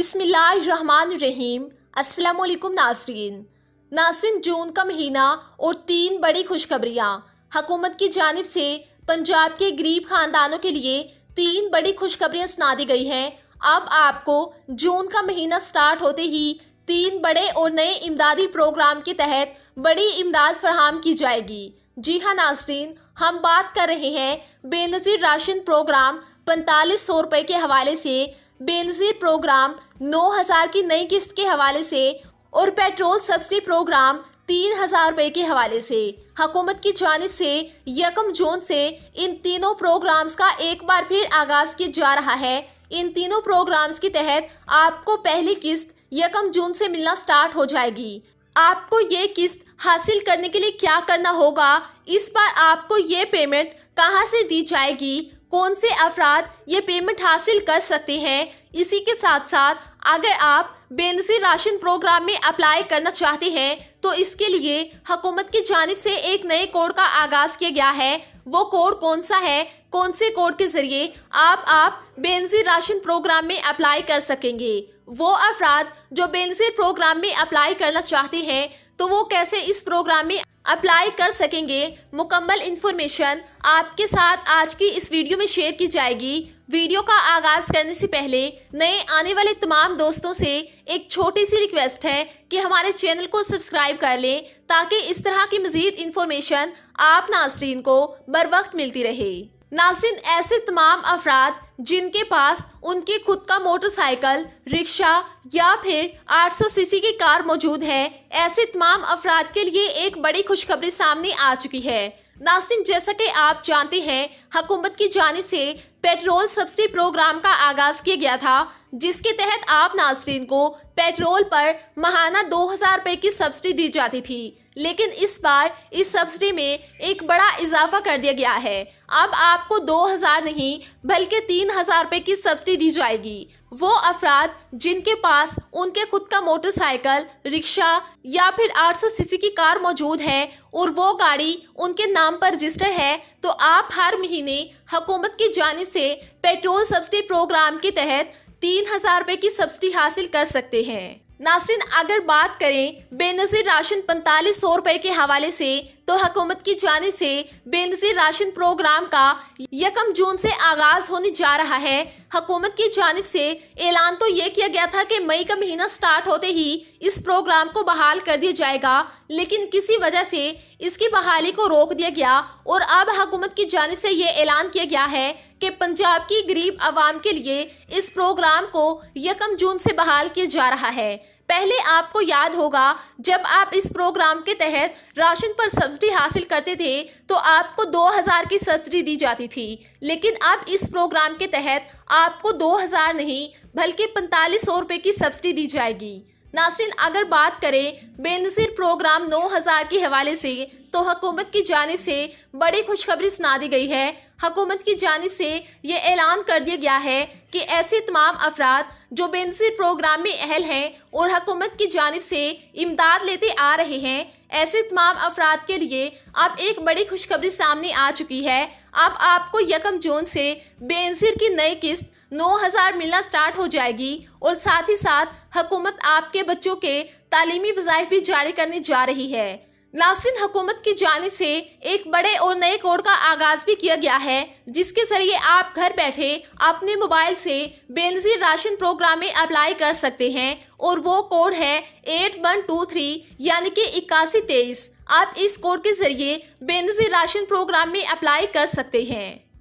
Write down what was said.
रहीम अस्सलाम वालेकुम नासरीन नासरीन जून का महीना और तीन बड़ी खुशखबरियाँ हकूमत की जानिब से पंजाब के गरीब खानदानों के लिए तीन बड़ी खुशखबरियाँ सुना दी गई हैं अब आपको जून का महीना स्टार्ट होते ही तीन बड़े और नए इमदादी प्रोग्राम के तहत बड़ी इमदाद फरहम की जाएगी जी हाँ नासरीन हम बात कर रहे हैं बेनज़ीर राशन प्रोग्राम पैंतालीस सौ रुपये के हवाले से बेनजीर प्रोग्राम 9000 की नई किस्त के हवाले से और पेट्रोल सब्सिडी प्रोग्राम तीन हजार रुपए के हवाले से हकूमत की जानब से यकम जून से इन तीनों प्रोग्राम्स का एक बार फिर आगाज किया जा रहा है इन तीनों प्रोग्राम्स के तहत आपको पहली किस्त यकम जून से मिलना स्टार्ट हो जाएगी आपको ये किस्त हासिल करने के लिए क्या करना होगा इस बार आपको ये पेमेंट कहाँ से दी जाएगी कौन से अफराद ये पेमेंट हासिल कर सकते हैं इसी के साथ साथ अगर आप बेनसी राशन प्रोग्राम में अप्लाई करना चाहते हैं तो इसके लिए हुकूमत की जानब से एक नए कोड का आगाज़ किया गया है वो कोड कौन सा है कौन से कोड के ज़रिए आप आप बेनसी राशन प्रोग्राम में अप्लाई कर सकेंगे वो अफराद जो बेनसी प्रोग्राम में अप्लाई करना चाहते हैं तो वो कैसे इस प्रोग्राम में अप्लाई कर सकेंगे मुकम्मल इन्फॉर्मेशन आपके साथ आज की इस वीडियो में शेयर की जाएगी वीडियो का आगाज करने से पहले नए आने वाले तमाम दोस्तों से एक छोटी सी रिक्वेस्ट है कि हमारे चैनल को सब्सक्राइब कर लें ताकि इस तरह की मज़ीद इन्फॉर्मेशन आप नासरीन को बर वक्त मिलती रहे नासरीन ऐसे तमाम अफराद जिनके पास उनकी खुद का मोटरसाइकिल रिक्शा या फिर 800 सीसी की कार मौजूद है ऐसे तमाम अफराद के लिए एक बड़ी खुशखबरी सामने आ चुकी है नासरीन जैसा कि आप जानते हैं हकूमत की जानब से पेट्रोल सब्सिडी प्रोग्राम का आगाज किया गया था जिसके तहत आप नासरीन को पेट्रोल पर महाना दो हज़ार रुपए की सब्सिडी दी जाती थी लेकिन इस बार इस सब्सिडी में एक बड़ा इजाफा कर दिया गया है अब आपको 2000 नहीं बल्कि 3000 रुपए की सब्सिडी दी जाएगी वो अफराद जिनके पास उनके खुद का मोटरसाइकिल रिक्शा या फिर 800 सीसी की कार मौजूद है और वो गाड़ी उनके नाम पर रजिस्टर है तो आप हर महीने हुकूमत की जानब से पेट्रोल सब्सिडी प्रोग्राम के तहत तीन हजार रुपए की सब्सिडी हासिल कर सकते हैं नासरीन अगर बात करें बेनजीर राशन पैंतालीस सौ रुपए के हवाले से तो हकूमत की जानब से बेनजीर राशन प्रोग्राम का यकम जून से आगाज होने जा रहा है हकूमत की जानब से ऐलान तो ये किया गया था कि मई का महीना स्टार्ट होते ही इस प्रोग्राम को बहाल कर दिया जाएगा लेकिन किसी वजह से इसकी बहाली को रोक दिया गया और अब हकूमत की जानब से ये ऐलान किया गया है कि पंजाब की गरीब आवाम के लिए इस प्रोग्राम को यकम जून से बहाल किया जा रहा है पहले आपको याद होगा जब आप इस प्रोग्राम के तहत राशन पर सब्सिडी हासिल करते थे तो आपको 2000 की सब्सिडी दी जाती थी लेकिन अब इस प्रोग्राम के तहत आपको 2000 नहीं बल्कि पैंतालीस सौ रुपये की सब्सिडी दी जाएगी नासिन अगर बात करें बेनजीर प्रोग्राम 9000 के हवाले से तो हकूमत की जानब से बड़ी खुशखबरी सुना दी गई है हकूमत की जानब से ये ऐलान कर दिया गया है कि ऐसे तमाम अफराद जो बेनजीर प्रोग्राम में अहल हैं और हकूमत की जानब से इमदाद लेते आ रहे हैं ऐसे तमाम अफराद के लिए अब एक बड़ी खुशखबरी सामने आ चुकी है अब आपको यकम जून से बेनसर की नई किस्त 9000 मिलना स्टार्ट हो जाएगी और साथ ही साथ हकूमत आपके बच्चों के तालीमी वजायफ भी जारी करने जा रही है नासरीन हुकूमत की जानब से एक बड़े और नए कोड का आगाज़ भी किया गया है जिसके ज़रिए आप घर बैठे अपने मोबाइल से बेनजी राशन प्रोग्राम में अप्लाई कर सकते हैं और वो कोड है एट वन टू थ्री यानी कि इक्यासी तेईस आप इस कोड के ज़रिए बेनजी राशन प्रोग्राम में अप्लाई कर सकते हैं